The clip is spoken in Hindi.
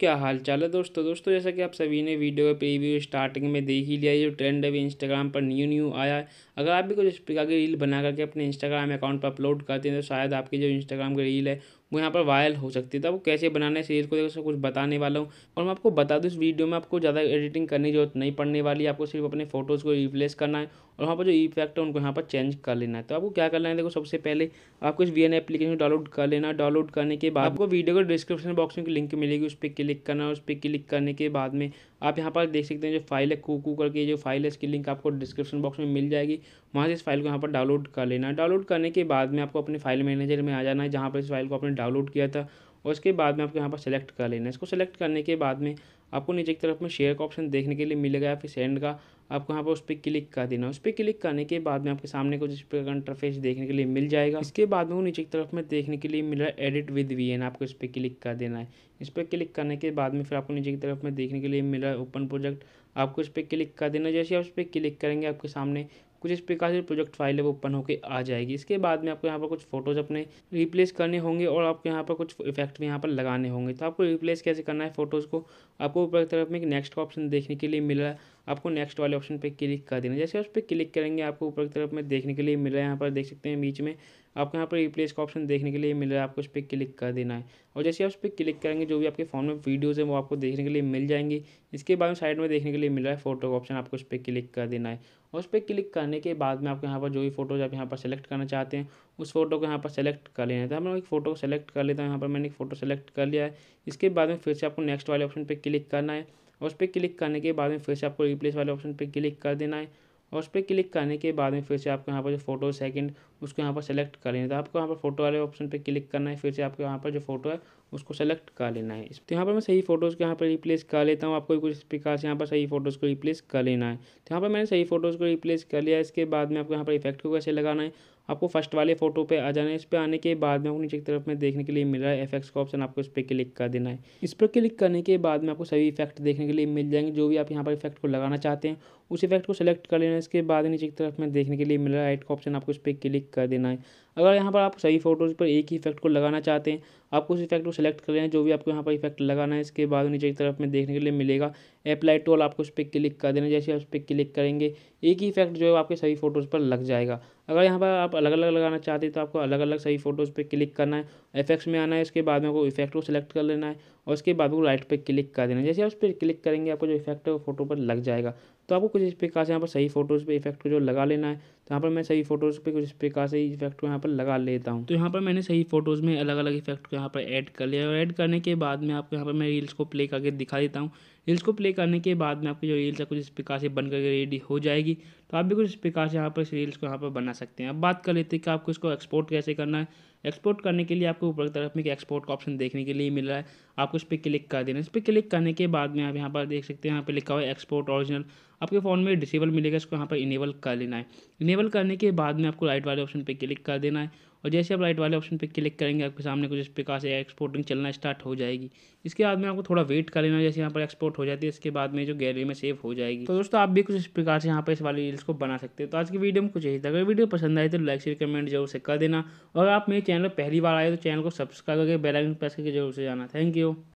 क्या हाल चाल है दोस्तों दोस्तों जैसा कि आप सभी ने वीडियो का प्रीव्यू स्टार्टिंग में देख ही लिया है जो ट्रेंड है इंस्टाग्राम पर न्यू न्यू आया है अगर आप भी कुछ इस प्रकार की रील बना करके अपने इंस्टाग्राम अकाउंट पर अपलोड करते हैं तो शायद आपकी जो इंस्टाग्राम की रील है वो यहाँ पर वायरल हो सकती है तो आपको कैसे बनाना है सीरीज़ को देखो कुछ बताने वाला हूँ और मैं आपको बता दूँ इस वीडियो में आपको ज़्यादा एडिटिंग करने की जरूरत नहीं पड़ने वाली आपको सिर्फ अपने फोटोज़ को रिप्लेस करना है और वहाँ पर जो इफेक्ट है उनको यहाँ पर चेंज कर लेना है तो आपको क्या करना है देखो सबसे पहले आपको इस वी एन एप्लीकेशन डाउनलोड कर लेना डाउनलोड करने के बाद आपको वीडियो को डिस्क्रिप्शन बॉक्स में लिंक मिलेगी उस पर क्लिक करना है उस पर क्लिक करने के बाद में आप यहाँ पर देख सकते हैं जो फाइल है कू कू करके जो फाइल है इसकी लिंक आपको डिस्क्रिप्शन बॉक्स में मिल जाएगी वहाँ से इस फाइल को यहाँ पर डाउनलोड कर लेना डाउनलोड करने के बाद में आपको अपने फाइल मैनेजर में आ जाना है जहाँ पर इस फाइल को अपने डाउनलोड किया था और इसके बाद में आपको यहाँ पर सेलेक्ट कर लेना है इसको सेलेक्ट करने के बाद में आपको नीचे की तरफ में शेयर का ऑप्शन देखने के लिए मिलेगा या फिर सेंड का आपको यहाँ पर उस पर क्लिक कर देना उस पर क्लिक करने के बाद में आपके सामने को जिस प्रकार इंटरफेस देखने के लिए मिल जाएगा इसके बाद में वो नीचे की तरफ में देखने के लिए मिल रहा है एडिट विद वी एन आपको इस पर क्लिक कर देना है इस पर क्लिक करने के बाद में फिर आपको नीचे की तरफ में देखने के लिए मिल रहा है ओपन प्रोजेक्ट आपको इस पर क्लिक कर देना जैसे आप उस पर क्लिक करेंगे आपके सामने कुछ इस प्रकार से प्रोजेक्ट फाइल है वो ओपन होकर आ जाएगी इसके बाद में आपको यहाँ पर कुछ फोटोज़ अपने रिप्लेस करने होंगे और आपको यहाँ पर कुछ इफेक्ट भी यहाँ पर लगाने होंगे तो आपको रिप्लेस कैसे करना है फोटोज़ को आपको ऊपर की तरफ में एक नेक्स्ट ऑप्शन देखने के लिए मिला है आपको नेक्स्ट वाले ऑप्शन पर क्लिक कर देना जैसे उस पर क्लिक करेंगे आपको ऊपर की तरफ में देखने के लिए मिल रहा है यहाँ पर देख सकते हैं बीच में आपको यहाँ पर रिप्लेस का ऑप्शन देखने के लिए मिल रहा है आपको उस पर क्लिक कर देना है और जैसे आप उस पर क्लिक करेंगे जो भी आपके फ़ोन में वीडियोज़ हैं वो आपको देखने के लिए मिल जाएंगी इसके बाद में साइड में देखने के लिए मिल रहा है फोटो का ऑप्शन आपको उस पर क्लिक कर देना है और उस पर क्लिक करने के बाद में आपको यहाँ पर जो भी फोटोज आप यहाँ पर सेलेक्ट करना चाहते हैं उस फोटो को यहाँ पर सेलेक्ट कर लेना है तो हम लोग एक फ़ोटो को सेलेक्ट कर लेता हूँ यहाँ पर मैंने एक फ़ोटो सेलेक्ट कर लिया है इसके बाद में फिर से आपको नेक्स्ट वाले ऑप्शन पर क्लिक करना है और उस पर क्लिक करने के बाद में फिर से आपको रिप्लेस वाले ऑप्शन पर क्लिक कर देना है और उस पर क्लिक करने के बाद में फिर से आपको यहाँ पर जो फोटो सेकंड उसको यहाँ पर सेलेक्ट कर लेना तो आपको यहाँ पर फोटो वाले ऑप्शन पे क्लिक करना है फिर से आपको यहाँ पर जो फोटो है उसको सेलेक्ट कर लेना है तो यहाँ पर मैं सही फोटोज़ को यहाँ पर रिप्लेस कर लेता हूँ आपको कुछ इस प्रकार से यहाँ पर सही फोटोज़ को रिप्लेस कर लेना है तो यहाँ पर मैंने सही फोटोज़ को रिप्लेस कर लिया इसके बाद में आपको यहाँ पर इफेक्ट को कैसे लगाना है आपको फर्स्ट वाले फोटो पे आ जाना है इस पर आने के बाद में आपको नीचे की तरफ में देखने के लिए मिल रहा है एफेक्ट्स का ऑप्शन आपको इस पर क्लिक कर देना है इस पर क्लिक करने के बाद में आपको सभी इफेक्ट देखने के लिए मिल जाएंगे जो भी आप यहाँ पर इफेक्ट को लगाना चाहते हैं उस इफेक्ट को सिलेक्ट कर लेना है इसके बाद नीचे की तरफ में देखने के लिए मिल रहा है राइट का ऑप्शन आपको इस पर क्लिक क्लिक कर देना है अगर यहाँ पर आप सही फोटोज़ पर एक ही इफेक्ट को लगाना चाहते हैं आपको उस इफेक्ट को सिलेक्ट कर लेना है जो भी आपको यहाँ पर इफेक्ट लगाना है इसके बाद नीचे की तरफ में देखने के लिए मिलेगा अप्लाई टोल आपको उस पर क्लिक कर देना जैसे आप उस पर क्लिक करेंगे एक ही इफेक्ट जो है आपके सही फ़ोटोज़ पर लग जाएगा अगर यहाँ पर आप अलग अलग लगाना चाहते हैं तो आपको अलग अलग सही फ़ोटोज़ पर क्लिक करना है इफेक्ट्स में आना है उसके बाद में आपको इफेक्ट को सिलेक्ट कर लेना है और उसके बाद वो राइट पर क्लिक कर देना जैसे आप उस पर क्लिक करेंगे आपको जो इफेक्ट है वो फोटो पर लग जाएगा तो आपको कुछ इस प्रकार से यहाँ पर सही फोटोज़ पर इफेक्ट को जो लगा लेना है तो यहाँ पर मैं सही फोटोज़ पर कुछ इस प्रकार से इफेक्ट को यहाँ पर पर लगा लेता हूँ तो यहाँ पर मैंने सही फोटोज़ में अलग अलग इफेक्ट को यहाँ पर ऐड कर लिया और ऐड करने के बाद में आपको यहाँ पर मैं रील्स को प्ले करके दिखा देता हूँ रील्स को प्ले करने के बाद में आपकी जो रील्स है कुछ इस प्रकार से बन करके रेडी हो जाएगी तो आप भी कुछ इस प्रकार से यहाँ पर रील्स को यहाँ पर बना सकते हैं अब बात कर लेते हैं कि आपको इसको एक्सपोर्ट कैसे करना है एक्सपोर्ट करने के लिए आपको ऊपर की तरफ में एक एक्सपोर्ट का ऑप्शन देखने के लिए मिल रहा है आपको इस पर क्लिक कर देना इस पर क्लिक करने के बाद में आप यहाँ पर देख सकते हैं यहाँ पर लिखा हुआ है एक्सपोर्ट ऑरिजिनल आपके फ़ोन में डिसेबल मिलेगा इसको यहाँ पर इनेबल कर लेना है इनेबल करने के बाद में आपको राइट वाले ऑप्शन पर क्लिक कर देना है और जैसे आप राइट वाले ऑप्शन पर क्लिक करेंगे आपके सामने कुछ इस प्रकार से एक्सपोर्टिंग चलना स्टार्ट हो जाएगी इसके बाद में आपको थोड़ा वेट कर लेना जैसे यहाँ पर एक्सपोर्ट हो जाती है इसके बाद में जो गैलरी में सेव हो जाएगी तो दोस्तों आप भी कुछ इस प्रकार से यहाँ पर इस वाली रील्स को बना सकते हैं तो आज की वीडियो में कुछ यही था अगर वीडियो पसंद आए तो लाइक शेयर कमेंट जरूर से कर देना और आप मेरे चैनल पर पहली बार आए तो चैनल को सब्सक्राइब करके बेलाइन प्रेस करके जरूर से जाना थैंक यू